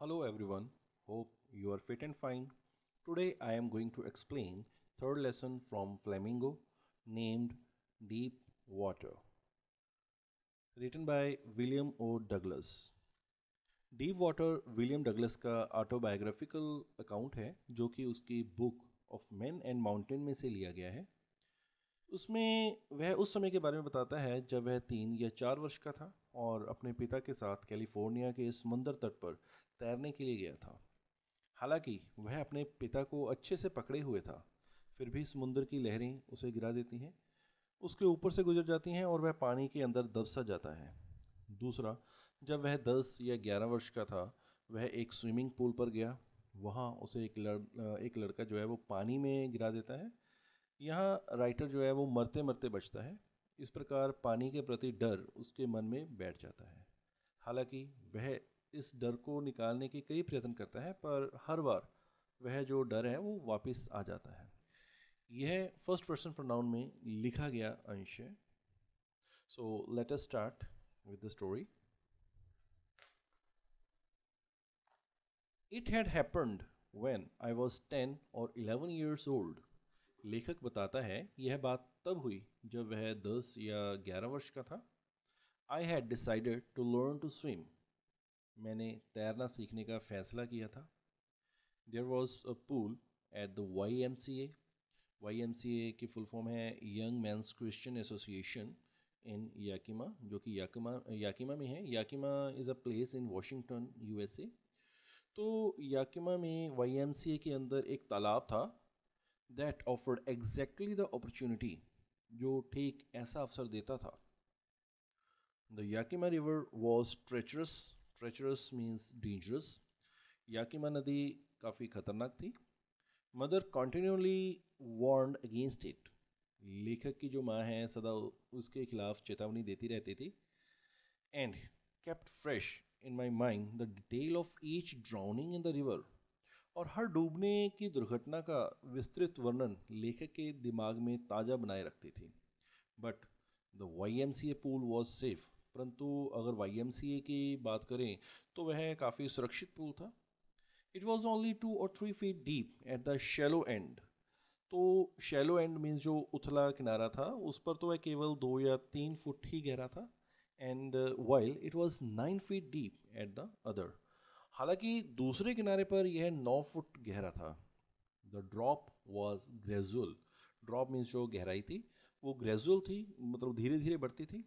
Hello everyone, hope you are fit and fine. Today I am going to explain third lesson from Flamingo named Deep Water. Written by William O. Douglas. Deep Water William Douglas का autobiographical account है जो कि उसकी book of men and mountain में से लिया गया है उसमें वह उस समय के बारे में बताता है जब वह तीन या चार वर्ष का था और अपने पिता के साथ कैलिफोर्निया के समुंदर तट पर तैरने के लिए गया था हालांकि वह अपने पिता को अच्छे से पकड़े हुए था फिर भी समुंदर की लहरें उसे गिरा देती हैं उसके ऊपर से गुजर जाती हैं और वह पानी के अंदर दब सा जाता है दूसरा जब वह दस या ग्यारह वर्ष का था वह एक स्विमिंग पूल पर गया वहाँ उसे एक लड़ एक लड़का जो है वो पानी में गिरा देता है यहाँ राइटर जो है वो मरते मरते बचता है इस प्रकार पानी के प्रति डर उसके मन में बैठ जाता है हालांकि वह इस डर को निकालने के कई प्रयत्न करता है पर हर बार वह जो डर है वो वापस आ जाता है यह फर्स्ट पर्सन प्रोनाउन में लिखा गया अंश है so let us start with the story it had happened when I was ten or eleven years old लेखक बताता है यह बात तब हुई जब वह दस या ग्यारह वर्ष का था I had decided to learn to swim मैंने तैरना सीखने का फ़ैसला किया था there was a pool at the Y M C A Y M C A की फुल फॉर्म है Young Men's Christian Association in Yakima जो कि याकिमा याकिमा में है Yakima is a place in Washington ए तो याकिमा में Y M C ए के अंदर एक तालाब था that offered exactly the opportunity जो ठीक ऐसा अवसर देता था the Yakima river was treacherous treacherous means dangerous Yakima नदी काफ़ी खतरनाक थी mother continuously warn against it लेखक की जो माँ है सदा उसके खिलाफ चेतावनी देती रहती थी and kept fresh in my mind the detail of each drowning in the river और हर डूबने की दुर्घटना का विस्तृत वर्णन लेखक के दिमाग में ताज़ा बनाए रखती थी but the Y M C A pool was safe परंतु अगर वाई की बात करें तो वह काफ़ी सुरक्षित पुल था it was only two or three feet deep at the shallow end तो शेलो एंड मीन्स जो उथला किनारा था उस पर तो वह केवल दो या तीन फुट ही गहरा था and while it was nine feet deep at the other हालांकि दूसरे किनारे पर यह नौ फुट गहरा था the drop was gradual drop means जो गहराई थी वो ग्रेजुअल थी मतलब धीरे धीरे बढ़ती थी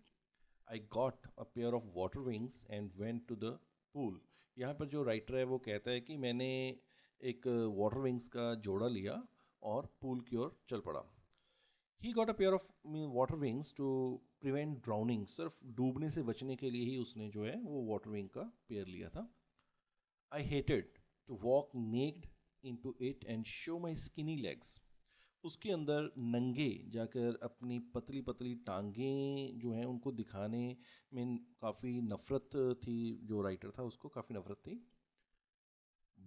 I got a pair of water wings and went to the pool यहाँ पर जो राइटर है वो कहता है कि मैंने एक वाटर uh, विंग्स का जोड़ा लिया और पूल की ओर चल पड़ा he got a pair of water wings to prevent drowning सिर्फ डूबने से बचने के लिए ही उसने जो है वो वाटर विंग का पेयर लिया था I hated to walk naked into it and show my skinny legs उसके अंदर नंगे जाकर अपनी पतली पतली टांगें जो हैं उनको दिखाने में काफ़ी नफ़रत थी जो राइटर था उसको काफ़ी नफ़रत थी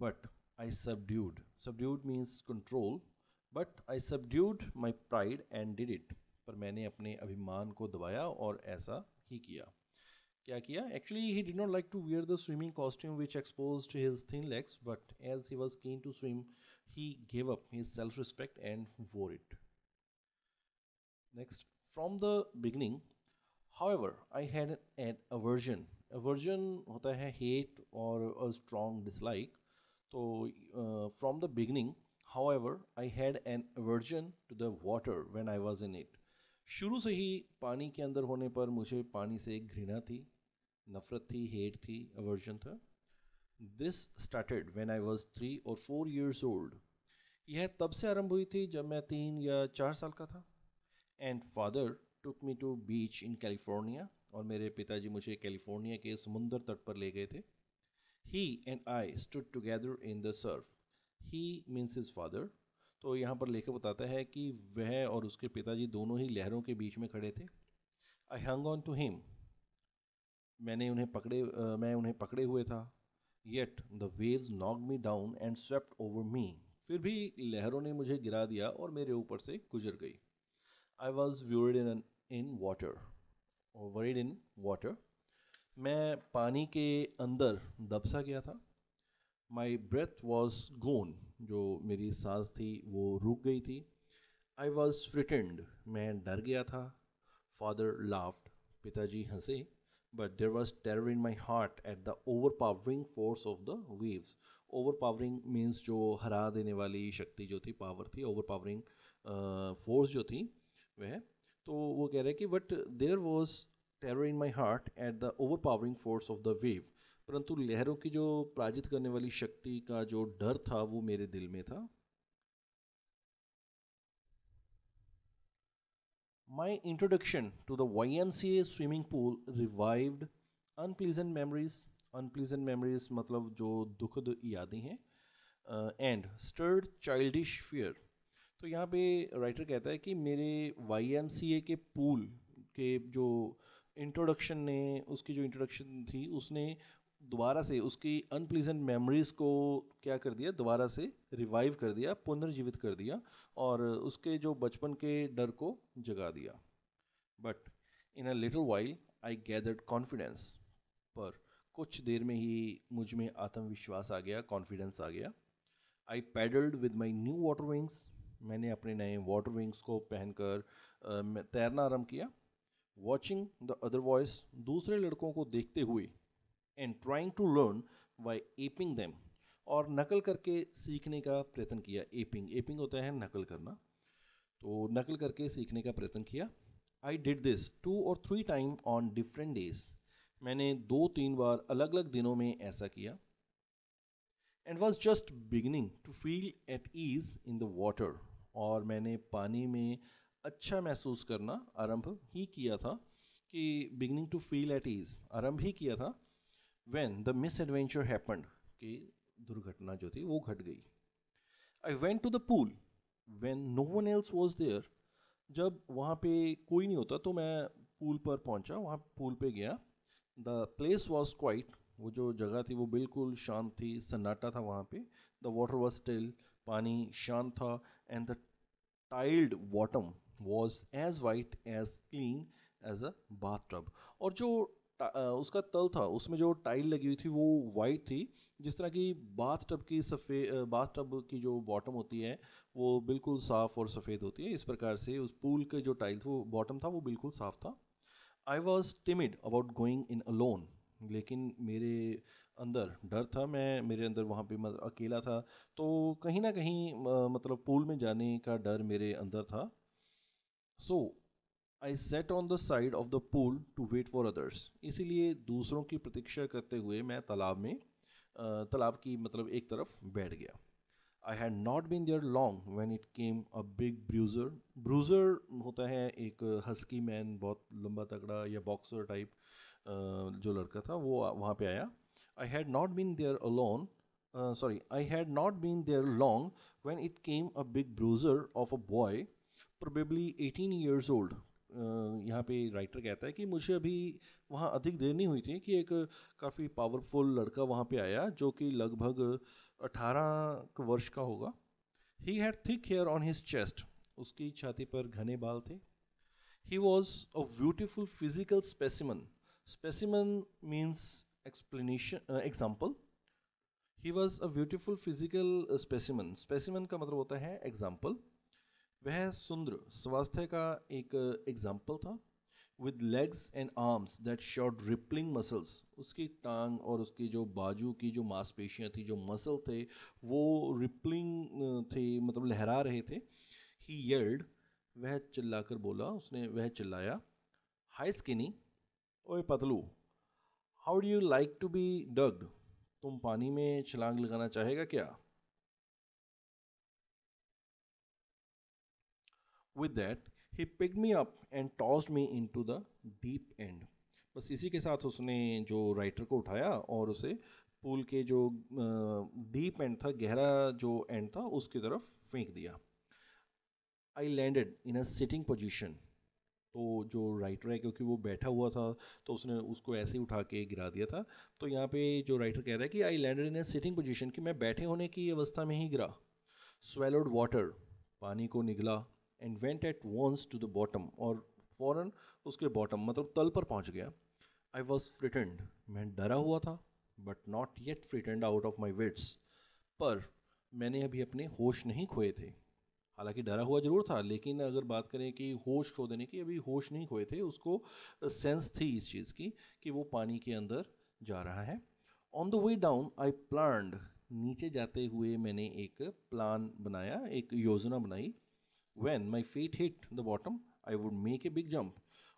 but I subdued subdued means control but I subdued my pride and did it पर मैंने अपने अभिमान को दबाया और ऐसा ही किया क्या किया actually he did not like to wear the swimming costume which expose his thin legs but as he was keen to swim he gave up his self-respect and wore it. Next, from the beginning, however, I had an aversion. Aversion hota hai hate or a strong dislike. So uh, from the beginning, however, I had an aversion to the water when I was in it. शुरू से ही पानी के अंदर होने पर मुझे पानी से घृणा थी नफ़रत थी हेट थी अवर्जन था this started when I was three or four years old यह तब से आरंभ हुई थी जब मैं तीन या चार साल का था and father took me to beach in California और मेरे पिताजी मुझे कैलिफोर्निया के समुंदर तट पर ले गए थे he and I stood together in the surf he means his father तो यहाँ पर लेखक बताता है कि वह और उसके पिताजी दोनों ही लहरों के बीच में खड़े थे I hung on to him मैंने उन्हें पकड़े आ, मैं उन्हें पकड़े हुए था yet the waves knock me down and swept over me फिर भी लहरों ने मुझे गिरा दिया और मेरे ऊपर से गुजर गई I was buried in in water और वर्ड इन वाटर मैं पानी के अंदर दबसा गया था माई ब्रेथ वॉज गोन जो मेरी सांस थी वो रुक गई थी आई वॉज फ्रिटेंड मैं डर गया था फादर लाफ्ट पिताजी हंसे but there was terror in my heart at the overpowering force of the waves overpowering means जो हरा देने वाली शक्ति जो थी पावर थी overpowering फोर्स uh, जो थी वह तो वो कह रहे हैं कि but there was terror in my heart at the overpowering force of the wave परंतु लहरों की जो पराजित करने वाली शक्ति का जो डर था वो मेरे दिल में था My introduction to the YMCA swimming pool revived unpleasant memories. Unpleasant memories मतलब जो दुखद यादें हैं एंड स्टर्ड चाइल्डिश फियर तो यहाँ पे राइटर कहता है कि मेरे वाई के पूल के जो इंट्रोडक्शन ने उसकी जो इंट्रोडक्शन थी उसने दोबारा से उसकी अनप्लीजेंट मेमोरीज़ को क्या कर दिया दोबारा से रिवाइव कर दिया पुनर्जीवित कर दिया और उसके जो बचपन के डर को जगा दिया but in a little while I gathered confidence पर कुछ देर में ही मुझ में आत्मविश्वास आ गया कॉन्फिडेंस आ गया I paddled with my new water wings मैंने अपने नए वाटर विंग्स को पहनकर तैरना आरम्भ किया वॉचिंग द अदर बॉयज़ दूसरे लड़कों को देखते हुए and trying to learn by aping them और नकल करके सीखने का प्रयत्न किया एपिंग एपिंग होता है नकल करना तो नकल करके सीखने का प्रयत्न किया I did this two or three time on different days मैंने दो तीन बार अलग अलग दिनों में ऐसा किया and was just beginning to feel at ease in the water और मैंने पानी में अच्छा महसूस करना आरंभ ही किया था कि beginning to feel at ease आरंभ ही किया था when the misadventure happened कि दुर्घटना जो थी वो घट गई I went to the pool when no one else was there जब वहाँ पे कोई नहीं होता तो मैं पूल पर पहुँचा वहाँ पूल पे गया द प्लेस वॉज क्वाइट वो जो जगह थी वो बिल्कुल शांत थी सन्नाटा था वहाँ पे द वाटर वॉज स्टिल पानी शांत था and the tiled bottom was as white as clean as a bathtub और जो उसका तल था उसमें जो टाइल लगी हुई थी वो वाइट थी जिस तरह की बाथ टब की सफ़े बाथ टब की जो बॉटम होती है वो बिल्कुल साफ़ और सफ़ेद होती है इस प्रकार से उस पूल के जो टाइल वो बॉटम था वो बिल्कुल साफ़ था I was timid about going in alone लेकिन मेरे अंदर डर था मैं मेरे अंदर वहाँ पे मतलब अकेला था तो कहीं ना कहीं मतलब पूल में जाने का डर मेरे अंदर था so so, I sat on the side of the pool to wait for others इसीलिए दूसरों की प्रतीक्षा करते हुए मैं तालाब में तालाब की मतलब एक तरफ बैठ गया I had not been there long when it came a big bruiser bruiser होता है एक हस्की मैन बहुत लंबा तगड़ा या बॉक्सर टाइप जो लड़का था वो वहाँ पे आया I had not been there alone sorry I had not been there long when it came a big bruiser of a boy probably eighteen years old यहाँ पे राइटर कहता है कि मुझे अभी वहाँ अधिक देर नहीं हुई थी कि एक काफ़ी पावरफुल लड़का वहाँ पे आया जो कि लगभग अठारह वर्ष का होगा he had thick hair on his chest उसकी छाती पर घने बाल थे he was a beautiful physical specimen specimen means explanation example he was a beautiful physical specimen specimen का मतलब होता है एग्जाम्पल वह सुंदर स्वास्थ्य का एक एग्जाम्पल था with legs and arms that short rippling muscles उसकी टांग और उसकी जो बाजू की जो मांसपेशियाँ थी जो मसल थे वो रिपलिंग थे मतलब लहरा रहे थे ही यर्ड वह चिल्लाकर बोला उसने वह चिल्लाया हाई स्किनी ओए पतलू how do you like to be ducked तुम पानी में छलांग लगाना चाहेगा क्या with that he pick me up and tossed me into the deep end बस इसी के साथ उसने जो राइटर को उठाया और उसे पूल के जो डीप एंड था गहरा जो एंड था उसकी तरफ फेंक दिया I landed in a sitting position तो जो राइटर है क्योंकि वो बैठा हुआ था तो उसने उसको ऐसे ही उठा के गिरा दिया था तो यहाँ पे जो राइटर कह रहा है कि I landed in a sitting position कि मैं बैठे होने की अवस्था में ही गिरा स्वेलोड वाटर पानी को निगला and went at once to the bottom और फ़ौरन उसके बॉटम मतलब तल पर पहुंच गया आई वॉज फ्रिटेंड मैं डरा हुआ था but not yet frightened out of my wits पर मैंने अभी अपने होश नहीं खोए थे हालांकि डरा हुआ जरूर था लेकिन अगर बात करें कि होश खो देने की अभी होश नहीं खोए थे उसको सेंस थी इस चीज़ की कि वो पानी के अंदर जा रहा है on the way down I planned नीचे जाते हुए मैंने एक प्लान बनाया एक योजना बनाई when my feet hit the bottom I would make a big jump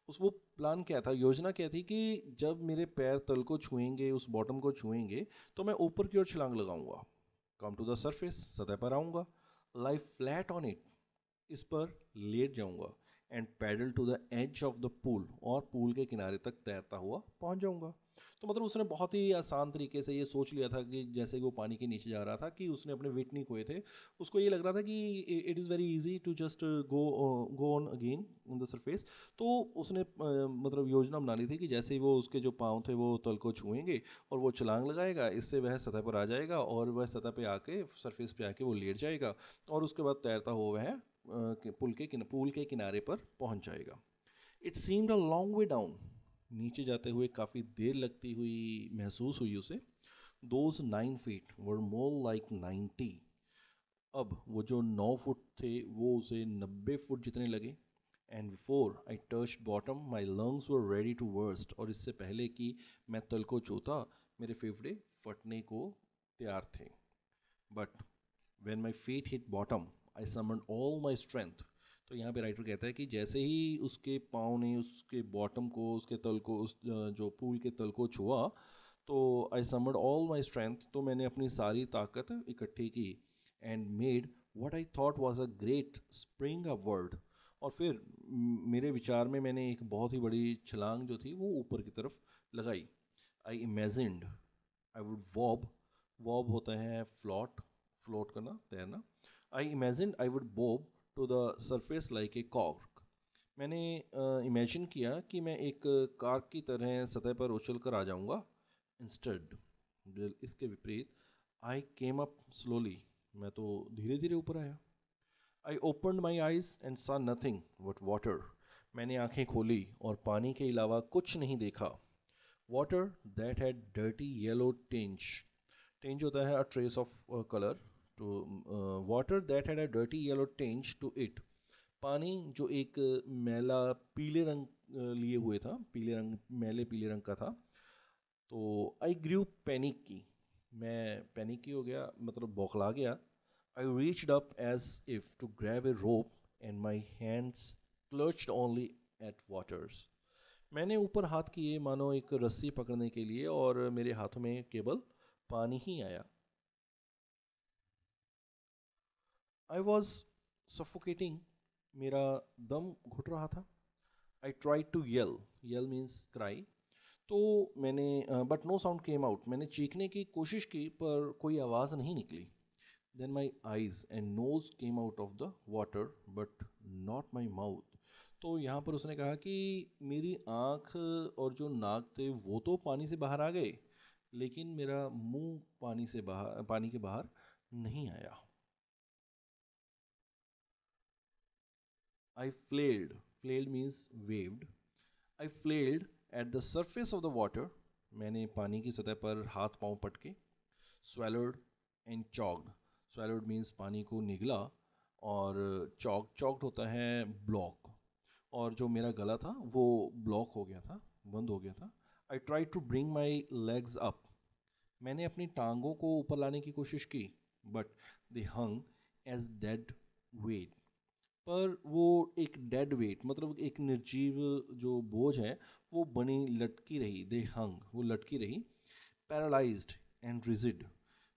उस वो प्लान क्या था योजना क्या थी कि जब मेरे पैर तल को छुएंगे उस बॉटम को छुएंगे तो मैं ऊपर की ओर छलांग लगाऊंगा कम टू द सर्फेस सतह पर आऊँगा लाइफ फ्लैट ऑन इट इस पर लेट जाऊँगा and paddle to the edge of the pool और पूल के किनारे तक तैरता हुआ पहुंच जाऊंगा तो मतलब उसने बहुत ही आसान तरीके से ये सोच लिया था कि जैसे वो पानी के नीचे जा रहा था कि उसने अपने वेट नहीं खोए थे उसको ये लग रहा था कि it is very easy to just go go on again in the surface तो उसने uh, मतलब योजना बना ली थी कि जैसे ही वो उसके जो पाँव थे वो तल को छुएंगे और वो छलांग लगाएगा इससे वह सतह पर आ जाएगा और वह सतह पर आके सरफेस पर आके वो लेट जाएगा और उसके बाद तैरता हुआ वह पुल के किन पुल के किनारे पर पहुंच जाएगा it seemed a long way down नीचे जाते हुए काफ़ी देर लगती हुई महसूस हुई उसे those nine feet were more like ninety अब वो जो नौ फुट थे वो उसे नब्बे फुट जितने लगे and before I touch bottom my lungs were ready to burst और इससे पहले कि मैं तल को चोता मेरे फेफड़े फटने को तैयार थे but when my feet hit bottom I summon all my strength तो यहाँ पे राइटर कहता है कि जैसे ही उसके पाँव ने उसके बॉटम को उसके तल को उस जो पूल के तल को छुआ तो I summoned all my strength तो मैंने अपनी सारी ताकत इकट्ठी की and made what I thought was a great spring upward और फिर मेरे विचार में मैंने एक बहुत ही बड़ी छलांग जो थी वो ऊपर की तरफ लगाई आई इमेजिड आई वुड वॉब वॉब होता है फ्लॉट फ्लोट करना तैरना I imagined I would bob to the surface like a cork. मैंने इमेजिन uh, किया कि मैं एक कार्क की तरह सतह पर उछल कर आ जाऊँगा इंस्टेड इसके विपरीत आई केम अप स्लोली मैं तो धीरे धीरे ऊपर आया I open my eyes and saw nothing but water मैंने आंखें खोली और पानी के अलावा कुछ नहीं देखा water that had dirty yellow tinge tinge होता है अ ट्रेस ऑफ कलर तो water that had a dirty yellow tinge to it पानी जो एक uh, मैला पीले रंग uh, लिए हुए था पीले रंग मैले पीले रंग का था तो आई ग्रू पैनिक की मैं पैनिक की हो गया मतलब बौखला गया I reach up as if to grab a rope and my hands clutched only at waters मैंने ऊपर हाथ किए मानो एक रस्सी पकड़ने के लिए और मेरे हाथों में केवल पानी ही आया आई वॉज सफोकेटिंग मेरा दम घुट रहा था I try to yell yell means cry तो मैंने but no sound came out मैंने चीखने की कोशिश की पर कोई आवाज़ नहीं निकली then my eyes and nose came out of the water but not my mouth तो यहाँ पर उसने कहा कि मेरी आँख और जो नाक थे वो तो पानी से बाहर आ गए लेकिन मेरा मुंह पानी से बाहर पानी के बाहर नहीं आया I flailed. Flailed means waved. I flailed at the surface of the water. मैंने पानी की सतह पर हाथ पाँव पटके swallowed and choked. Swallowed means पानी को निगला और चौक चौकड होता है ब्लॉक और जो मेरा गला था वो ब्लॉक हो गया था बंद हो गया था I try to bring my legs up मैंने अपनी टांगों को ऊपर लाने की कोशिश की but they hung as dead weight पर वो एक डेड वेट मतलब एक निर्जीव जो बोझ है वो बनी लटकी रही दे हंग वो लटकी रही पैरालाइज एंड रिजिड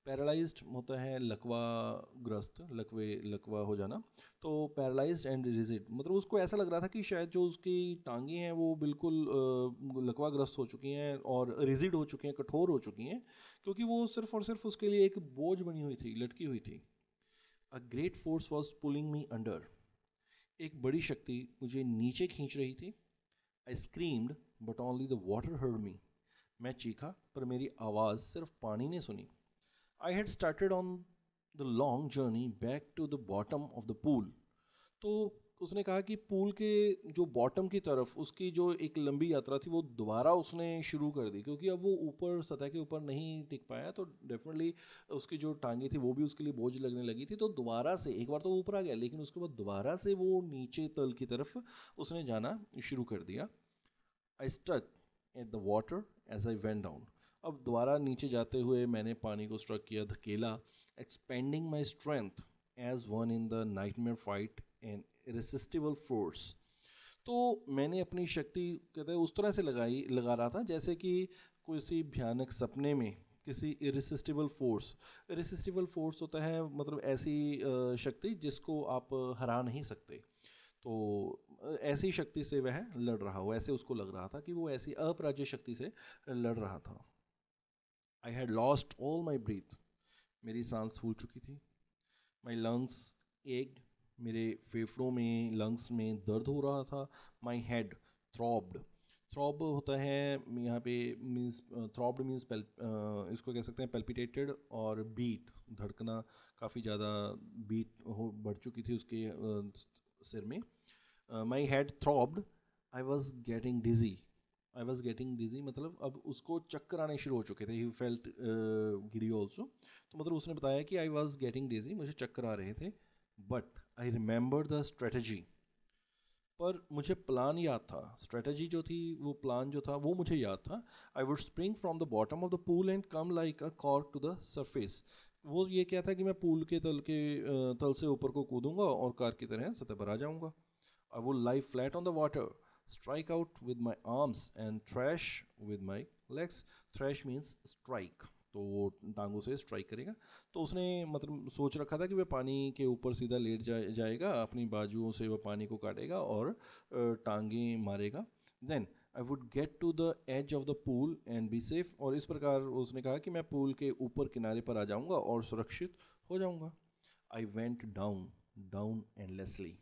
पैरालाइज्ड होता है लकवा ग्रस्त लकवे लकवा हो जाना तो पैरालाइज्ड एंड रिजिड मतलब उसको ऐसा लग रहा था कि शायद जो उसकी टांगे हैं वो बिल्कुल लकवा ग्रस्त हो चुकी हैं और रिजिड हो चुकी हैं कठोर हो चुकी हैं क्योंकि वो सिर्फ और सिर्फ उसके लिए एक बोझ बनी हुई थी लटकी हुई थी a great force was pulling me under एक बड़ी शक्ति मुझे नीचे खींच रही थी I screamed but only the water heard me मैं चीखा पर मेरी आवाज़ सिर्फ पानी ने सुनी I had started on the long journey back to the bottom of the pool तो तो उसने कहा कि पूल के जो बॉटम की तरफ उसकी जो एक लंबी यात्रा थी वो दोबारा उसने शुरू कर दी क्योंकि अब वो ऊपर सतह के ऊपर नहीं टिक पाया तो डेफिनेटली उसकी जो टांगे थी वो भी उसके लिए बोझ लगने लगी थी तो दोबारा से एक बार तो ऊपर आ गया लेकिन उसके बाद दोबारा से वो नीचे तल की तरफ उसने जाना शुरू कर दिया I struck at the water as I went down अब दोबारा नीचे जाते हुए मैंने पानी को स्ट्रक किया धकेला expending my strength as one in the night fight and irresistible force तो मैंने अपनी शक्ति कहते हैं उस तरह से लगाई लगा रहा था जैसे कि किसी भयानक सपने में किसी इरेसिस्टिबल फोर्स इरेसिस्टिबल फोर्स होता है मतलब ऐसी शक्ति जिसको आप हरा नहीं सकते तो ऐसी शक्ति से वह लड़ रहा हो ऐसे उसको लग रहा था कि वो ऐसी अपराज्य शक्ति से लड़ रहा था I had lost all my breath मेरी सांस फूल चुकी थी माई लंग्स एग्ड मेरे फेफड़ों में लंग्स में दर्द हो रहा था माई हेड थ्रॉब्ड थ्रॉब होता है यहाँ पे मीन्स थ्रॉब्ड मीन्स इसको कह सकते हैं पेल्पिटेटेड और बीट धड़कना काफ़ी ज़्यादा बीट हो बढ़ चुकी थी उसके सिर में my head throbbed I was getting dizzy I was getting dizzy मतलब अब उसको चक्कर आने शुरू हो चुके थे ही फेल्ट गिडी ऑल्सो तो मतलब उसने बताया कि आई वॉज गेटिंग डिजी मुझे चक्कर आ रहे थे but I remember the strategy पर मुझे प्लान याद था स्ट्रेटजी जो थी वो प्लान जो था वो मुझे याद था I would spring from the bottom of the pool and come like a cork to the surface वो ये क्या था कि मैं पूल के तल के तल से ऊपर को कूदूंगा और कार की तरह सतह पर आ जाऊंगा I would life flat on the water strike out with my arms and thrash with my legs thrash means strike तो वो टांगों से स्ट्राइक करेगा तो उसने मतलब सोच रखा था कि वह पानी के ऊपर सीधा लेट जा, जाएगा अपनी बाजुओं से वह पानी को काटेगा और टांगे मारेगा then I would get to the edge of the pool and be safe और इस प्रकार उसने कहा कि मैं पूल के ऊपर किनारे पर आ जाऊँगा और सुरक्षित हो जाऊँगा I went down down endlessly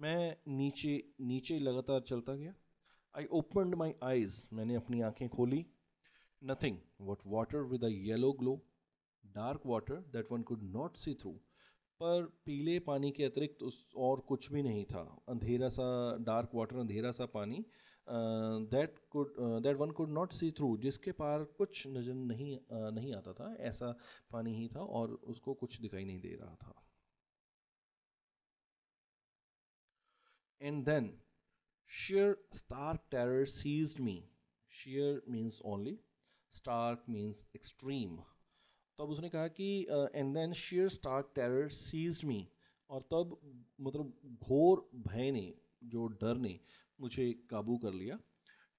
मैं नीचे नीचे लगातार चलता गया आई ओपनड माई आइज़ मैंने अपनी आँखें खोली nothing but water with a yellow glow dark water that one could not see through पर पीले पानी के अतिरिक्त उस और कुछ भी नहीं था अंधेरा सा डार्क वाटर अंधेरा सा पानी that could that one could not see through जिसके पार कुछ नज़र नहीं uh, नहीं आता था ऐसा पानी ही था और उसको कुछ दिखाई नहीं दे रहा था and then sheer star terror seized me sheer means only stark means extreme तो अब उसने कहा कि and then sheer stark terror seize me और तब मतलब घोर भय ने जो डर ने मुझे काबू कर लिया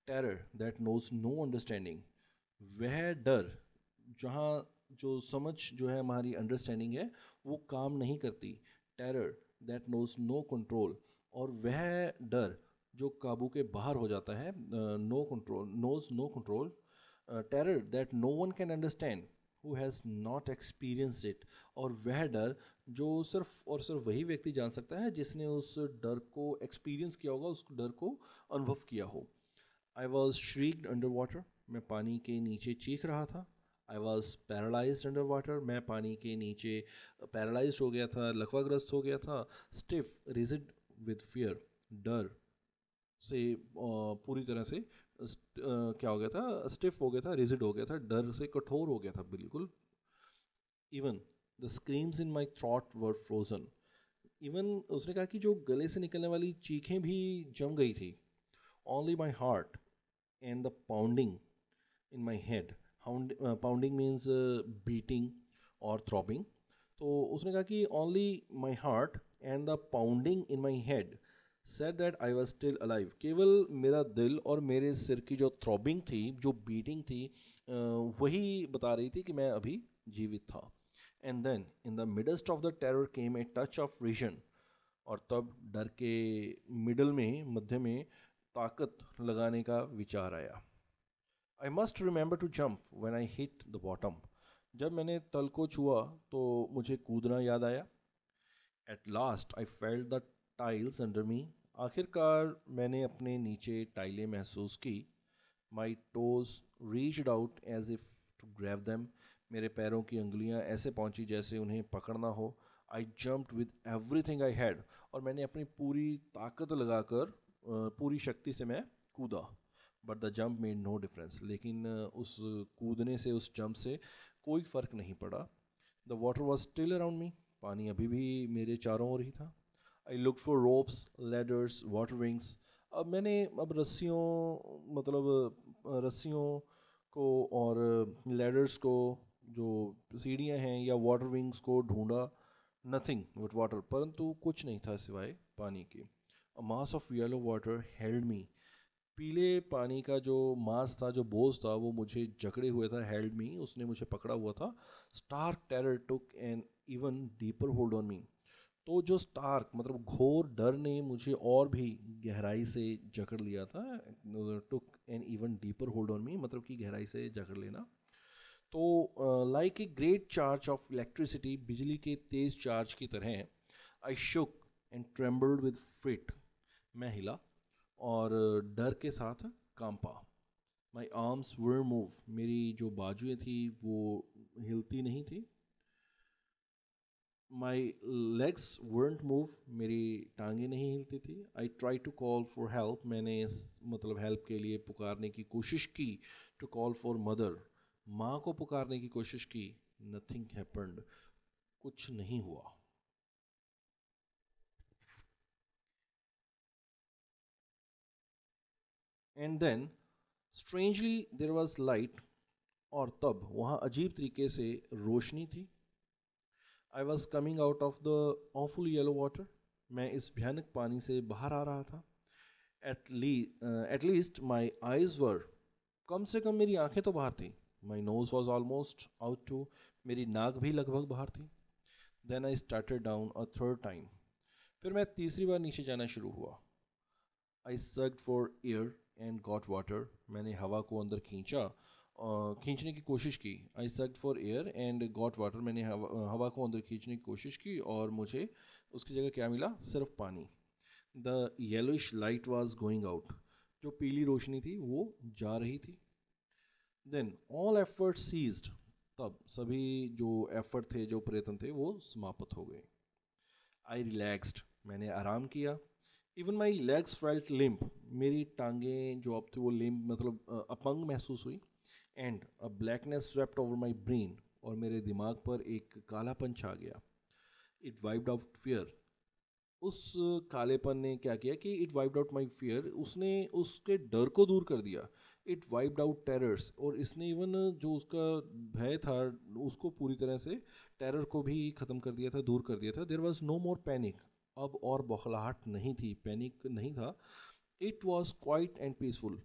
terror that knows no understanding वह डर जहाँ जो समझ जो है हमारी अंडरस्टैंडिंग है वो काम नहीं करती terror that knows no control और वह डर जो काबू के बाहर हो जाता है no control knows no control terror that no one can understand who has not experience it और वह डर जो सिर्फ और सिर्फ वही व्यक्ति जान सकता है जिसने उस डर को एक्सपीरियंस किया होगा उस डर को अनुभव किया हो I was shrieked under water मैं पानी के नीचे चीख रहा था I was paralyse under water मैं पानी के नीचे पैरालाइज uh, हो गया था लकवाग्रस्त हो गया था स्टिफ रिजिड विद फियर डर से uh, पूरी तरह से क्या हो गया था स्टिफ हो गया था रिजिड हो गया था डर से कठोर हो गया था बिल्कुल even the screams in my throat were frozen even उसने कहा कि जो गले से निकलने वाली चीखें भी जम गई थी only my heart and the pounding in my head pounding means beating और थ्रॉपिंग तो उसने कहा कि only my heart and the pounding in my head set that I was still alive केवल मेरा दिल और मेरे सिर की जो थ्रॉबिंग थी जो बीटिंग थी वही बता रही थी कि मैं अभी जीवित था and then in the midst of the terror came a touch of vision और तब डर के मिडल में मध्य में ताकत लगाने का विचार आया I must remember to jump when I hit the bottom जब मैंने तल को छुआ तो मुझे कूदना याद आया at last I felt the tiles under me आखिरकार मैंने अपने नीचे टाइलें महसूस की my toes reached out as if to grab them मेरे पैरों की उंगलियां ऐसे पहुंची जैसे उन्हें पकड़ना हो I jump with everything I had और मैंने अपनी पूरी ताकत लगाकर पूरी शक्ति से मैं कूदा but the jump made no difference लेकिन उस कूदने से उस जम्प से कोई फ़र्क नहीं पड़ा the water was still around me पानी अभी भी मेरे चारों ओर ही था I look for ropes ladders water rings अब मैंने अब रस्सियों मतलब रस्सियों को और लेडर्स को जो सीढ़ियाँ हैं या वाटर विंग्स को ढूंढा नथिंग बट वाटर परंतु कुछ नहीं था सिवाय पानी के mass of yellow water held me पीले पानी का जो मास था जो बोझ था वो मुझे जकड़े हुए था हेल्ड मी उसने मुझे पकड़ा हुआ था star terror took and even deeper hold on me तो जो स्टार्क मतलब घोर डर ने मुझे और भी गहराई से जकड़ लिया था took an even deeper hold on me मतलब कि गहराई से जकड़ लेना तो like a great charge of electricity बिजली के तेज़ चार्ज की तरह I shook and trembled with fit मैं हिला और डर के साथ कांपा माई आर्म्स वर मूव मेरी जो बाजुएँ थी वो हिलती नहीं थी माई लेग्स weren't मूव मेरी टांगें नहीं हिलती थी I try to call for help मैंने मतलब हेल्प के लिए पुकारने की कोशिश की टू कॉल फॉर मदर माँ को पुकारने की कोशिश की नथिंग हैपन्ड कुछ नहीं हुआ and then strangely there was light और तब वहाँ अजीब तरीके से रोशनी थी I was coming out of the awful yellow water मैं इस भयानक पानी से बाहर आ रहा था at at least my eyes were कम से कम मेरी आंखें तो बाहर थी my nose was almost out too मेरी नाक भी लगभग बाहर थी then I started down a third time फिर मैं तीसरी बार नीचे जाना शुरू हुआ I search for air and got water मैंने हवा को अंदर खींचा खींचने की कोशिश की I search for air and got water मैंने हवा, हवा को अंदर खींचने की कोशिश की और मुझे उसकी जगह क्या मिला सिर्फ पानी the yellowish light was going out जो पीली रोशनी थी वो जा रही थी देन ऑल एफर्ट सीज्ड तब सभी जो एफर्ट थे जो प्रयत्न थे वो समाप्त हो गए आई रिलैक्सड मैंने आराम किया even my legs felt limp मेरी टांगें जो अब थी वो लिम्प मतलब अपंग महसूस हुई and a blackness swept over my brain और मेरे दिमाग पर एक कालापन छा गया इट वाइप्ड आउट फियर उस कालेपन ने क्या किया कि it wiped out my fear उसने उसके डर को दूर कर दिया इट वाइप्ड आउट टेरर्स और इसने इवन जो उसका भय था उसको पूरी तरह से टेरर को भी ख़त्म कर दिया था दूर कर दिया था there was no more panic अब और बौखलाहट नहीं थी पैनिक नहीं था it was quite and peaceful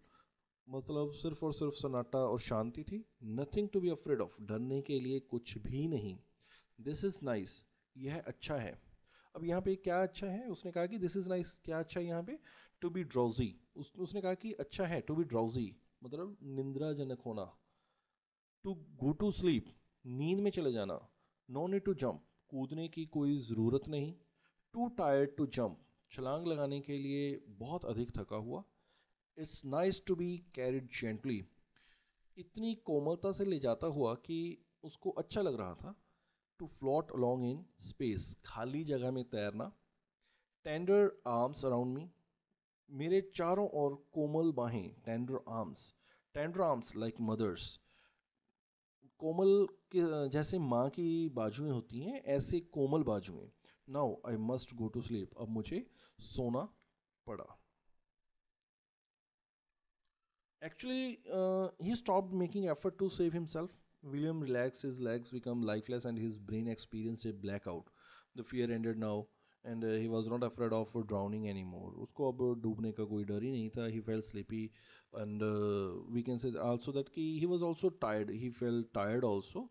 मतलब सिर्फ और सिर्फ सन्नाटा और शांति थी nothing to be afraid of डरने के लिए कुछ भी नहीं दिस इज़ नाइस यह अच्छा है अब यहाँ पे क्या अच्छा है उसने कहा कि दिस इज़ नाइस क्या अच्छा है यहाँ पे टू बी ड्राउजी उस, उसने कहा कि अच्छा है टू बी ड्राउजी मतलब निंद्राजनक होना टू गो टू स्लीप नींद में चले जाना नो नीड टू जंप कूदने की कोई ज़रूरत नहीं टू टायर्ड टू जंप छलांग लगाने के लिए बहुत अधिक थका हुआ it's nice to be carried gently इतनी कोमलता से ले जाता हुआ कि उसको अच्छा लग रहा था to float along in space खाली जगह में तैरना टेंडर आर्म्स अराउंड मी मेरे चारों ओर कोमल बाहें tender arms tender arms like mother's कोमल के जैसे माँ की बाजुएं होती हैं ऐसे कोमल बाजुएं now I must go to sleep अब मुझे सोना पड़ा Actually, uh, he stopped making effort to save himself. William relaxed, his legs become lifeless and his brain experienced a blackout. The fear ended now and uh, he was not afraid of drowning anymore. Usko ab doobne ka koi dar hi nahi He felt sleepy and uh, we can say also that he was also tired. He felt tired also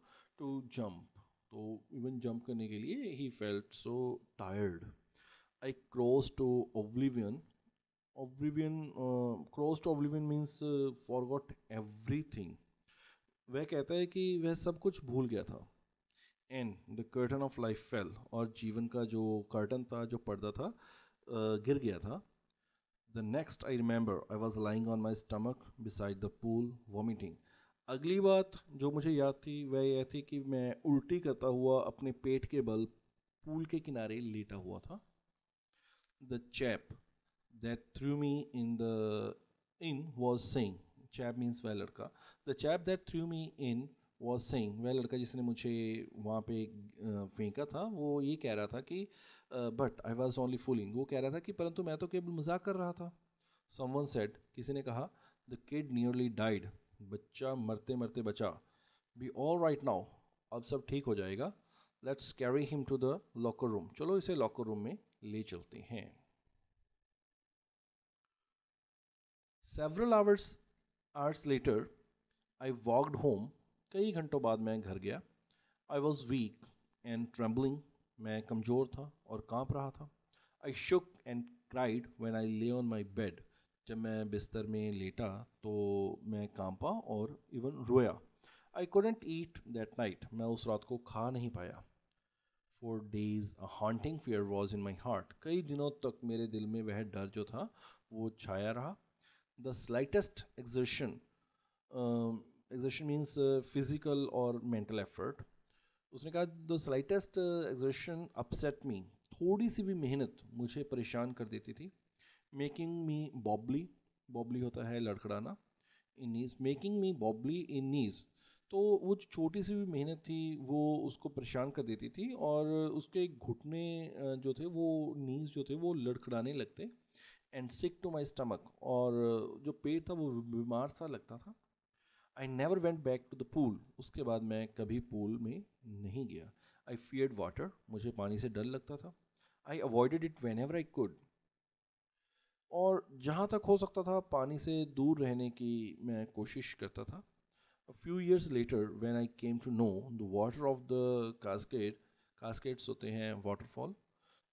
to jump. So even jump karne ke liye he felt so tired. I crossed to oblivion oblivion cross to oblivion means forgot everything वह कहता है कि वह सब कुछ भूल गया था and the curtain of life fell और जीवन का जो कर्टन था जो पर्दा था uh, गिर गया था the next I remember I was lying on my stomach beside the pool vomiting अगली बात जो मुझे याद थी वह यह थी कि मैं उल्टी करता हुआ अपने पेट के बल पूल के किनारे लेटा हुआ था the chap that threw me in the in was saying chap means वह लड़का the chap that threw me in was saying वह लड़का जिसने मुझे वहाँ पे फेंका था वो ये कह रहा था कि but I was only fooling वो कह रहा था कि परंतु मैं तो केवल मजाक कर रहा था समवन सेट किसी ने कहा द किड नियरली डाइड बच्चा मरते मरते बचा बी ऑल राइट नाउ अब सब ठीक हो जाएगा let's carry him to the locker room चलो इसे लॉकर रूम में ले चलते हैं several hours hours later I walked home कई घंटों बाद मैं घर गया I was weak and trembling मैं कमज़ोर था और कांप रहा था I shook and cried when I lay on my bed जब मैं बिस्तर में लेटा तो मैं कांपा और इवन रोया I couldn't eat that night मैं उस रात को खा नहीं पाया for days a haunting fear was in my heart कई दिनों तक मेरे दिल में वह डर जो था वो छाया रहा the slightest exertion uh, exertion means uh, physical or mental effort उसने कहा the slightest exertion upset me थोड़ी सी भी मेहनत मुझे परेशान कर देती थी मेकिंग मी बॉबली बॉबली होता है लड़खड़ाना इन नीज मेकिंग मी बॉबली इन नीज तो वो जो छोटी सी भी मेहनत थी वो उसको परेशान कर देती थी और उसके घुटने जो थे वो नीज जो थे वो लड़खड़ाने लगते and sick to my stomach और जो पेट था वो बीमार सा लगता था I never went back to the pool उसके बाद मैं कभी पूल में नहीं गया आई फियड वाटर मुझे पानी से डर लगता था I avoided it whenever I could और जहाँ तक हो सकता था पानी से दूर रहने की मैं कोशिश करता था A few years later, when I came to know the water of the cascade, cascades होते हैं waterfall,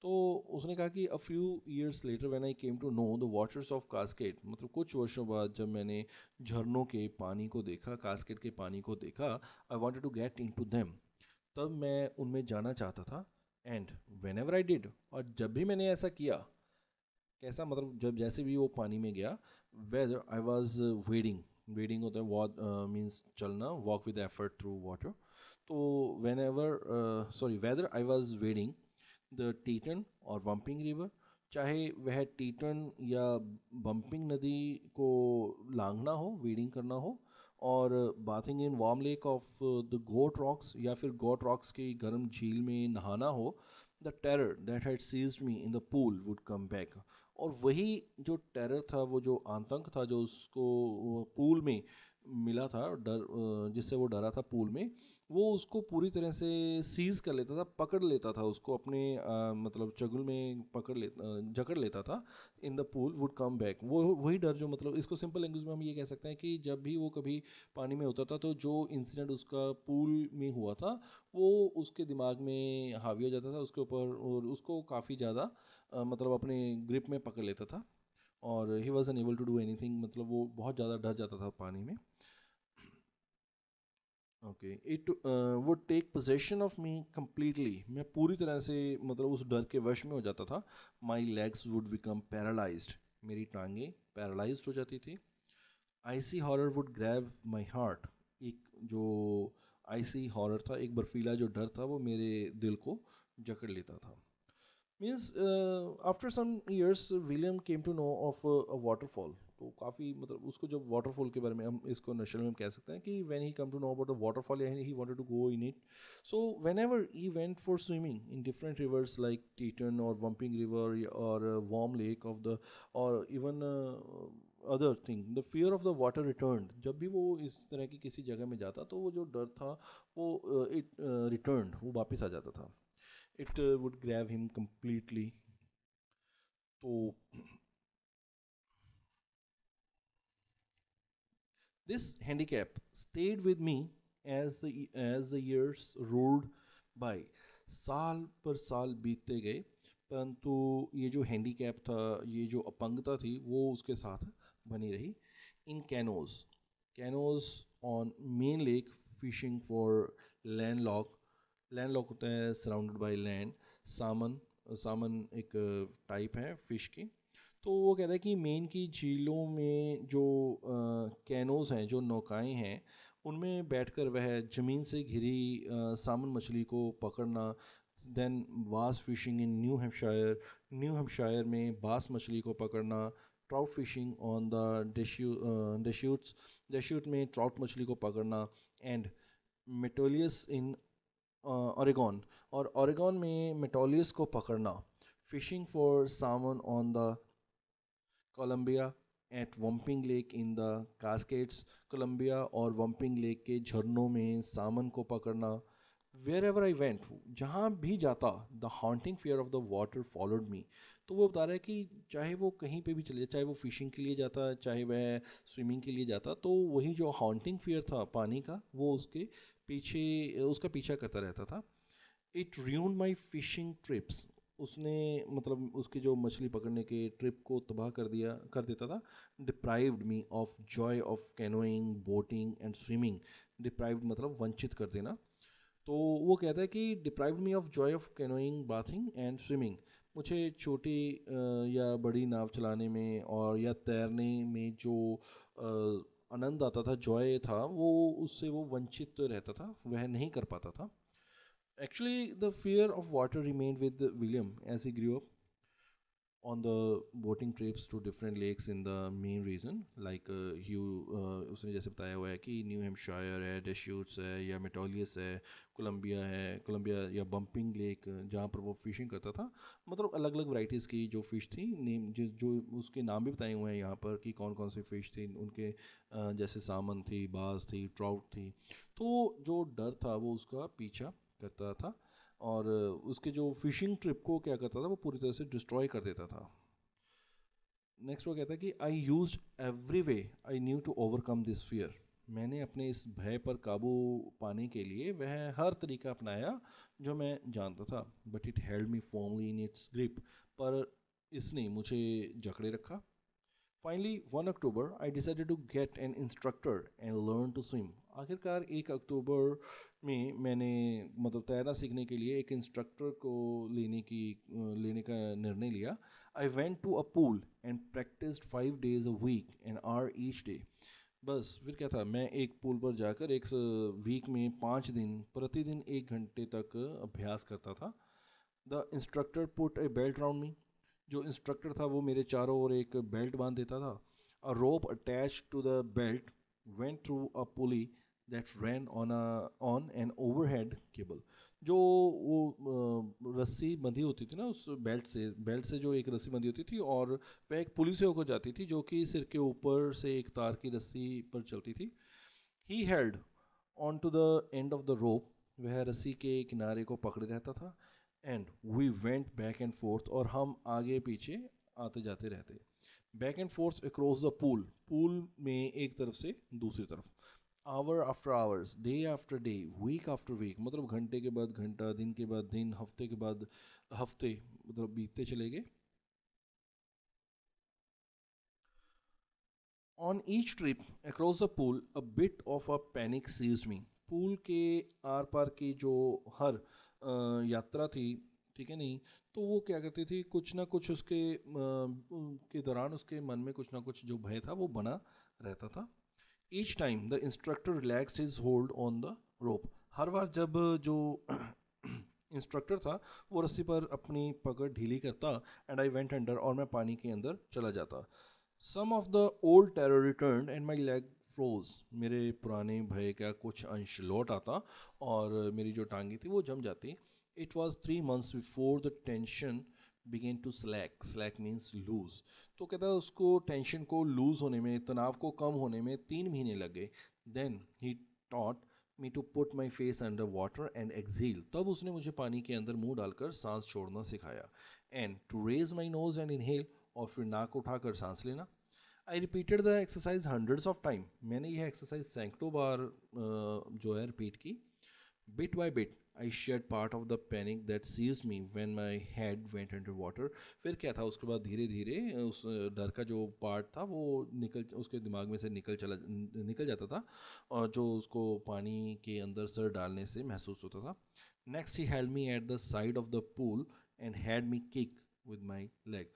तो उसने कहा कि a few years later when I came to know the waters of Cascade मतलब कुछ वर्षों बाद जब मैंने झरनों के पानी को देखा कास्केट के पानी को देखा I wanted to get into them तब मैं उनमें जाना चाहता था and whenever I did और जब भी मैंने ऐसा किया कैसा मतलब जब जैसे भी वो पानी में गया whether I was wading wading होता है वॉक मीन्स uh, चलना walk with effort through water तो whenever sorry whether I was wading the Tieton और बम्पिंग रिवर चाहे वह टीटन या बम्पिंग नदी को लांघना हो वीडिंग करना हो और bathing in warm lake of the Goat Rocks या फिर गोट रॉक्स के गर्म झील में नहाना हो the terror that had seize me in the pool would come back और वही जो टेरर था वो जो आतंक था जो उसको पूल में मिला था डर जिससे वो डरा था पूल में वो उसको पूरी तरह से सीज कर लेता था पकड़ लेता था उसको अपने आ, मतलब चगुल में पकड़ ले जकड़ लेता था in the pool would come back वो वही डर जो मतलब इसको सिंपल लैंग्वेज में हम ये कह सकते हैं कि जब भी वो कभी पानी में उतरता तो जो इंसिडेंट उसका पूल में हुआ था वो उसके दिमाग में हावी हो जाता था उसके ऊपर और उसको काफ़ी ज़्यादा मतलब अपने ग्रिप में पकड़ लेता था और he was unable to do any मतलब वो बहुत ज़्यादा डर जाता था पानी में okay it would take possession of me completely मैं पूरी तरह से मतलब उस डर के वश में हो जाता था my legs would become paralyse मेरी टांगें पैरालाइज हो जाती थी icy horror would grab my heart एक जो आईसी हॉरर था एक बर्फीला जो डर था वो मेरे दिल को जकड़ लेता था means after some years William came to know of a waterfall आपको तो काफ़ी मतलब उसको जब वाटरफॉल के बारे में हम इसको नेशनल में कह सकते हैं कि when he come to know about the waterfall he wanted to go in it so whenever he went for swimming in different rivers like Tieton और वम्पिंग रिवर और वॉम लेक ऑफ द और even other thing the fear of the water return जब भी वो इस तरह की किसी जगह में जाता तो वो जो डर था वो इट uh, रिटर्न uh, वो वापस आ जाता था it would grab him completely तो This handicap stayed with me as the as the years rolled by. साल पर साल बीतते गए परंतु ये जो हैंडीकैप था ये जो अपंगता थी वो उसके साथ बनी रही in canoes canoes on Maine lake fishing for landlock landlock होता है surrounded by land salmon salmon एक टाइप है फ़िश की तो वो कह रहे है कि मेन की झीलों में जो कैनोज़ हैं जो नौकाएं हैं उनमें बैठकर वह ज़मीन से घिरी सामन मछली को पकड़ना then bass fishing in New Hampshire New Hampshire में बास मछली को पकड़ना trout fishing on the Deschutes Deschutes में ट्राउट मछली को पकड़ना एंड मेटोलियस इन ओरेगॉन और ओरेगॉन में मेटोलियस को पकड़ना fishing for salmon on the Columbia at Bumping Lake in the Cascades Columbia और वम्पिंग लेक के झरनों में सामन को पकड़ना वेयर एवर आई वेंट जहाँ भी जाता the haunting fear of the water followed me तो वो बता रहा है कि चाहे वो कहीं पे भी चले जाए चाहे वो फिशिंग के लिए जाता चाहे वह स्विमिंग के लिए जाता तो वही जो हॉन्टिंग फेयर था पानी का वो उसके पीछे उसका पीछा करता रहता था it ruin my fishing trips उसने मतलब उसके जो मछली पकड़ने के ट्रिप को तबाह कर दिया कर देता था deprived me of joy of canoeing boating and swimming deprived मतलब वंचित कर देना तो वो कहता है कि deprive me of joy of canoeing bathing and swimming मुझे छोटी या बड़ी नाव चलाने में और या तैरने में जो आनंद आता था जॉय था वो उससे वो वंचित रहता था वह नहीं कर पाता था Actually, the fear of water remained with William as he grew up on the boating trips to different lakes in the Maine region like ह्यू उसने जैसे बताया हुआ है कि न्यू हेम्पशायर है डेश्यूट्स है या मेटोलियस है कोलम्बिया है कोलम्बिया या बम्पिंग लेक जहाँ पर वो फिशिंग करता था मतलब अलग अलग वैराइटीज़ की जो फ़िश थी नेम जो उसके नाम भी बताए हुए हैं यहाँ पर कि कौन कौन सी फ़िश थी उनके uh, जैसे सामन थी बाज थी ट्राउट थी तो जो डर था वो उसका पीछा करता था और उसके जो फिशिंग ट्रिप को क्या करता था वो पूरी तरह से डिस्ट्रॉय कर देता था नेक्स्ट वो कहता है कि I use every way I knew to overcome this fear मैंने अपने इस भय पर काबू पाने के लिए वह हर तरीका अपनाया जो मैं जानता था but it held me formally in its grip पर इसने मुझे जकड़े रखा finally one October I decided to get an instructor and learn to swim आखिरकार एक अक्टूबर में मैंने मतलब तैरना सीखने के लिए एक इंस्ट्रक्टर को लेने की लेने का निर्णय लिया I went to a pool and practice five days a week and hour each day बस फिर क्या था मैं एक पूल पर जाकर एक वीक में पाँच दिन प्रतिदिन एक घंटे तक अभ्यास करता था the instructor put a belt round me जो इंस्ट्रक्टर था वो मेरे चारों ओर एक बेल्ट बांध देता था a rope attach to the belt went through a pulley that ran on a on an overhead cable जो वो रस्सी बंधी होती थी ना उस बेल्ट से बेल्ट से जो एक रस्सी बंधी होती थी और वह एक पुलिस से होकर जाती थी जो कि सिर के ऊपर से एक तार की रस्सी पर चलती थी he held on to the end of the rope वह रस्सी के किनारे को पकड़े रहता था and we went back and forth और हम आगे पीछे आते जाते रहते back and forth across the pool pool में एक तरफ से दूसरी तरफ hour after hours day after day week after week मतलब घंटे के बाद घंटा दिन के बाद दिन हफ्ते के बाद हफ्ते मतलब बीतते चले गए on each trip across the pool a bit of a panic seize me pool के आर पार की जो हर आ, यात्रा थी ठीक है नहीं तो वो क्या करती थी कुछ ना कुछ उसके आ, के दौरान उसके मन में कुछ ना कुछ जो भय था वो बना रहता था each time the instructor relax is hold on the rope हर बार जब जो इंस्ट्रक्टर था वो रस्सी पर अपनी पकड़ ढीली करता एंड आई वेंट अंडर और मैं पानी के अंदर चला जाता some of the old terror return and my leg froze मेरे पुराने भय का कुछ अंश लौट आता और मेरी जो टांगी थी वो जम जाती it was three months before the tension began to slack slack means loose तो कहता है उसको टेंशन को लूज़ होने में तनाव को कम होने में तीन महीने लगे then he taught me to put my face under water and exhale तब उसने मुझे पानी के अंदर मुंह डालकर सांस छोड़ना सिखाया and to raise my nose and inhale और फिर नाक उठाकर सांस लेना I repeated the exercise hundreds of time मैंने यह एक्सरसाइज सैकड़ों बार जो है रिपीट की bit by bit I shed part of the panic that seize me when my head went under water फिर क्या था उसके बाद धीरे धीरे उस डर का जो पार्ट था वो निकल उसके दिमाग में से निकल चला निकल जाता था और जो उसको पानी के अंदर सर डालने से महसूस होता था next he held me at the side of the pool and had me kick with my leg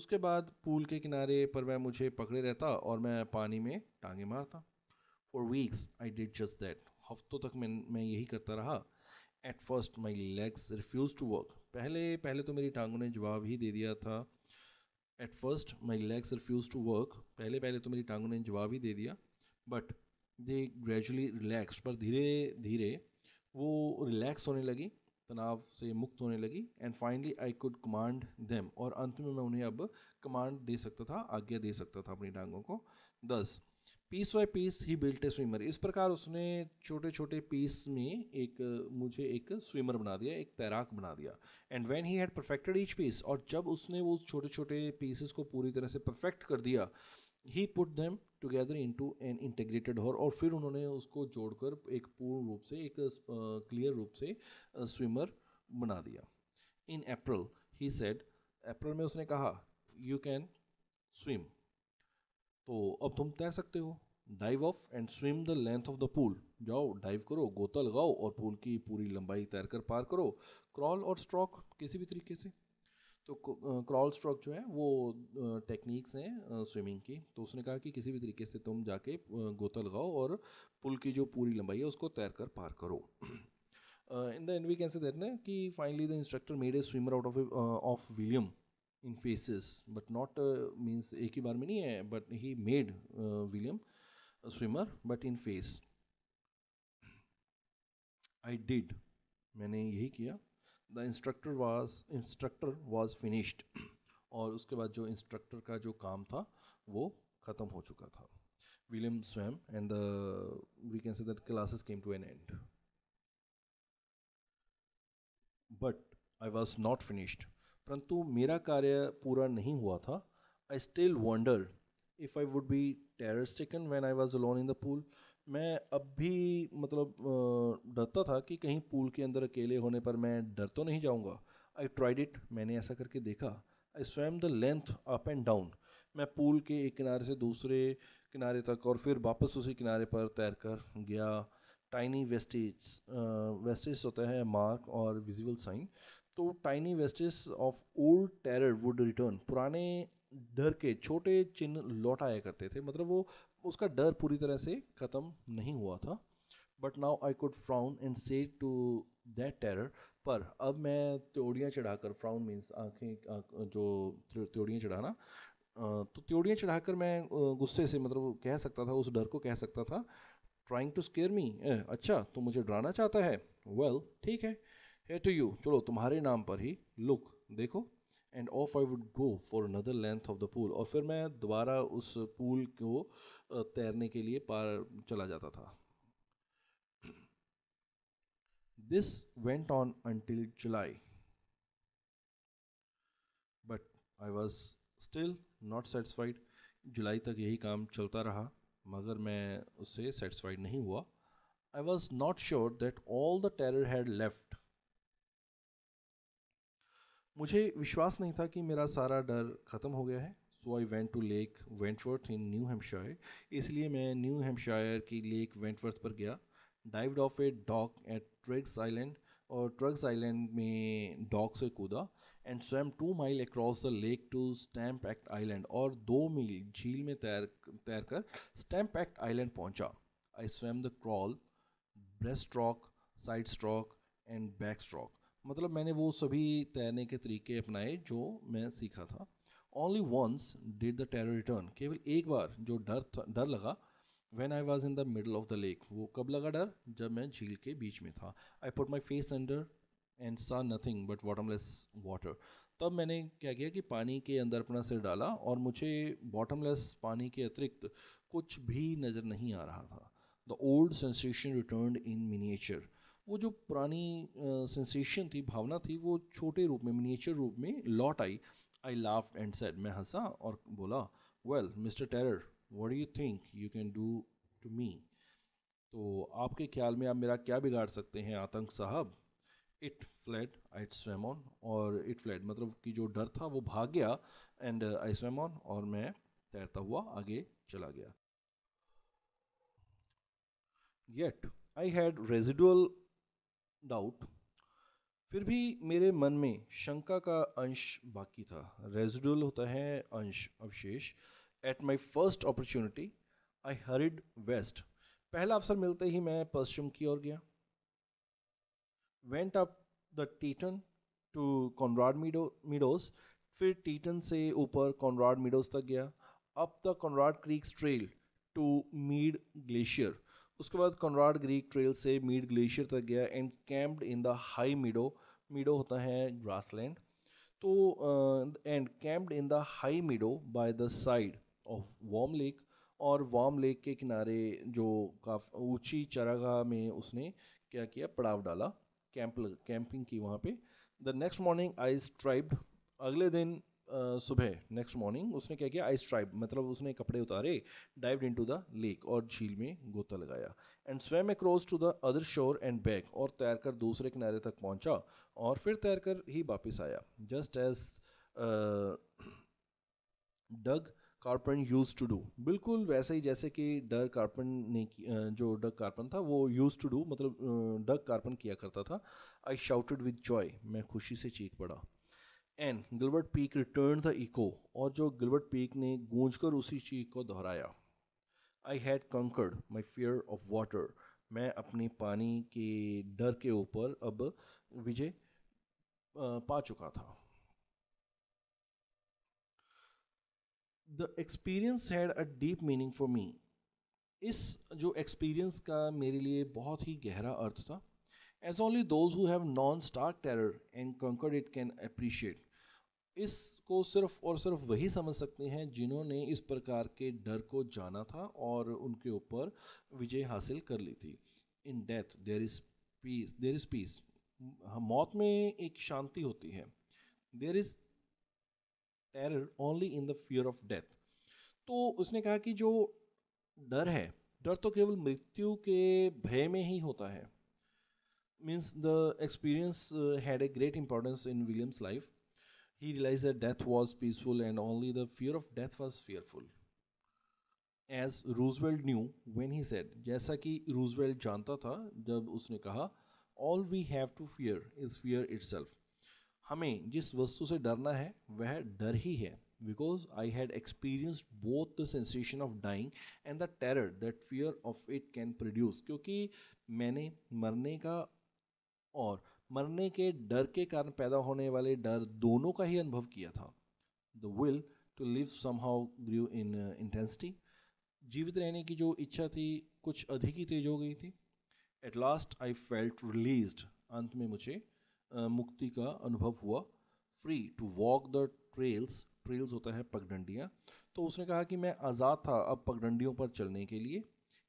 उसके बाद पूल के किनारे पर मैं मुझे पकड़े रहता और मैं पानी में टांगे मारता for weeks I did just that हफ्तों तक मैं मैं यही करता रहा at first my legs refuse to work पहले पहले तो मेरी टांगों ने जवाब ही दे दिया था at first my legs refuse to work पहले पहले तो मेरी टांगों ने जवाब ही दे दिया बट दे ग्रेजुअली रिलैक्स पर धीरे धीरे वो रिलैक्स होने लगी तनाव से मुक्त होने लगी and finally I could command them और अंत में मैं उन्हें अब कमांड दे सकता था आज्ञा दे सकता था अपनी टांगों को दस piece by piece he built a swimmer इस प्रकार उसने छोटे छोटे पीस में एक मुझे एक स्विमर बना दिया एक तैराक बना दिया and when he had perfected each piece और जब उसने वो छोटे छोटे पीसेस को पूरी तरह से परफेक्ट कर दिया he put them together to an integrated whole और फिर उन्होंने उसको जोड़कर एक पूर्ण रूप से एक क्लियर रूप से स्विमर बना दिया इन अप्रैल ही सेड अप्रैल में उसने कहा यू कैन स्विम तो अब तुम तैर सकते हो dive off and swim the length of the pool जाओ डाइव करो गोता लगाओ और पूल की पूरी लंबाई तैर कर पार करो क्रॉल और स्ट्रोक किसी भी तरीके से तो क्रॉल स्ट्रोक जो है वो टेक्निक्स हैं स्विमिंग की तो उसने कहा कि किसी भी तरीके से तुम जाके गोता लगाओ और पुल की जो पूरी लंबाई है उसको तैर कर पार करो in the end we can say देखना है कि finally the instructor made a swimmer out of of William in phases but not means एक ही बार में नहीं है but he made William uh, a swimmer but in face I did मैंने यही किया the instructor was instructor was finished और उसके बाद जो इंस्ट्रक्टर का जो काम था वो ख़त्म हो चुका था विलियम स्वयं and the we can say that classes came to an end but I was not finished परंतु मेरा कार्य पूरा नहीं हुआ था I still wonder if I would be terror stricken when I was alone in the pool मैं अब भी मतलब डरता था कि कहीं पूल के अंदर अकेले होने पर मैं डर तो नहीं जाऊँगा आई ट्राइड इट मैंने ऐसा करके देखा I swam the length up and down मैं पूल के एक किनारे से दूसरे किनारे तक और फिर वापस उसी किनारे पर तैर कर गया टाइनी वेस्टेज वेस्टेज होता है मार्क और विजिबल साइन तो tiny vestiges of old terror would return पुराने डर के छोटे चिन्ह लौट आया करते थे मतलब वो उसका डर पूरी तरह से ख़त्म नहीं हुआ था but now I could frown and say to that terror पर अब मैं त्योड़ियाँ चढ़ाकर फ्राउन मीन्स आँखें जो त्योड़ियाँ चढ़ाना तो त्योड़ियाँ चढ़ाकर मैं गुस्से से मतलब कह सकता था उस डर को कह सकता था ट्राइंग टू स्केयर मी अच्छा तो मुझे डराना चाहता है वेल well, ठीक है हे टू यू चलो तुम्हारे नाम पर ही लुक देखो and off I would go for another length of the pool और फिर मैं दोबारा उस पूल को तैरने के लिए पार चला जाता था this went on until July but I was still not satisfied जुलाई तक यही काम चलता रहा मगर मैं उससे सेटिस्फाइड नहीं हुआ I was not sure that all the terror had left मुझे विश्वास नहीं था कि मेरा सारा डर ख़त्म हो गया है so I went to Lake Wentworth in New Hampshire इसलिए मैं न्यू हेम्पशायर की लेक वेंटवर्थ पर गया dive off a dock at Triggs Island और ट्रग्स आइलैंड में डॉक से कूदा and swam two mile across the lake to Stamp Act Island और दो मील झील में तैर तैर कर स्टैम्प एक्ट आइलैंड पहुँचा I swam the crawl breast stroke side stroke and back stroke मतलब मैंने वो सभी तैरने के तरीके अपनाए जो मैं सीखा था only once did the terror return केवल एक बार जो डर डर लगा when I was in the middle of the lake वो कब लगा डर जब मैं झील के बीच में था I put my face under and saw nothing but bottomless water तब मैंने क्या किया कि पानी के अंदर अपना सिर डाला और मुझे बॉटमलेस पानी के अतिरिक्त कुछ भी नज़र नहीं आ रहा था the old sensation return in miniature वो जो पुरानी सेंसेशन थी भावना थी वो छोटे रूप में मिनिएचर रूप में लौट आई आई लाफ एंड सेड मैं हंसा और बोला well Mister Terror what you think you can do to me तो आपके ख्याल में आप मेरा क्या बिगाड़ सकते हैं आतंक साहब it fled I swam on और इट फ्लैट मतलब कि जो डर था वो भाग गया एंड आई स्वेम ऑन और मैं तैरता हुआ आगे चला गया yet I had residual doubt फिर भी मेरे मन में शंका का अंश बाकी था रेजिडुअल होता है अंश अवशेष at my first opportunity I hurried west पहला अवसर मिलते ही मैं पश्चिम की ओर गया went up the Tieton to Conrad meadow meadows फिर टीटन से ऊपर कॉनराड मीडोज तक गया up the Conrad Creek Trail to Meade Glacier उसके बाद कॉनराड ग्रीक ट्रेल से मीड ग्लेशियर तक गया and camped in the high meadow meadow होता है ग्रासलैंड तो and camped in the high मीडो by the side of Warm Lake और Warm lake के किनारे जो काफ़ी ऊंची चरागाह में उसने क्या किया पड़ाव डाला कैंप कैंपिंग की वहाँ पे the next morning I strived अगले दिन सुबह नेक्स्ट मॉर्निंग उसने क्या किया आइस ट्राइब मतलब उसने कपड़े उतारे dive into the lake और झील में गोता लगाया and swam across to the other shore and back और तैर कर दूसरे किनारे तक पहुंचा और फिर तैर कर ही वापस आया just as Doug Carpen used to do बिल्कुल वैसे ही जैसे कि डर कार्पन ने जो डग कार्पन था वो यूज टू डू मतलब डग कार्पन किया करता था आई शाउटेड विद जॉय मैं खुशी से चीख पड़ा and Gilbert Peak return the echo और जो गिलबर्ट पीक ने गूंज कर उसी चीख को दोहराया I had conquered my fear of water मैं अपने पानी के डर के ऊपर अब विजय पा चुका था the experience had a deep meaning for me इस जो एक्सपीरियंस का मेरे लिए बहुत ही गहरा अर्थ था as only those who have known stark terror and conquered it can appreciate इसको सिर्फ और सिर्फ वही समझ सकते हैं जिन्होंने इस प्रकार के डर को जाना था और उनके ऊपर विजय हासिल कर ली थी in death there is peace there is peace मौत में एक शांति होती है there is terror only in the fear of death तो उसने कहा कि जो डर है डर तो केवल मृत्यु के भय में ही होता है means the experience uh, had a great importance in William's life. He realized that death was peaceful and only the fear of death was fearful. As Roosevelt knew when he said, जैसा कि Roosevelt जानता था जब उसने कहा all we have to fear is fear itself. हमें जिस वस्तु से डरना है वह डर ही है because I had experienced both the sensation of dying and the terror that fear of it can produce क्योंकि मैंने मरने का और मरने के डर के कारण पैदा होने वाले डर दोनों का ही अनुभव किया था the will to live somehow grew in intensity जीवित रहने की जो इच्छा थी कुछ अधिक ही तेज हो गई थी at last I felt release अंत में मुझे uh, मुक्ति का अनुभव हुआ free to walk the trails trails होता है पगडंडियाँ तो उसने कहा कि मैं आज़ाद था अब पगडंडियों पर चलने के लिए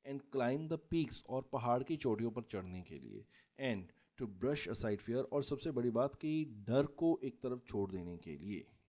एंड क्लाइम द पीक्स और पहाड़ की चोटियों पर चढ़ने के लिए and to brush aside fear और सबसे बड़ी बात कि डर को एक तरफ छोड़ देने के लिए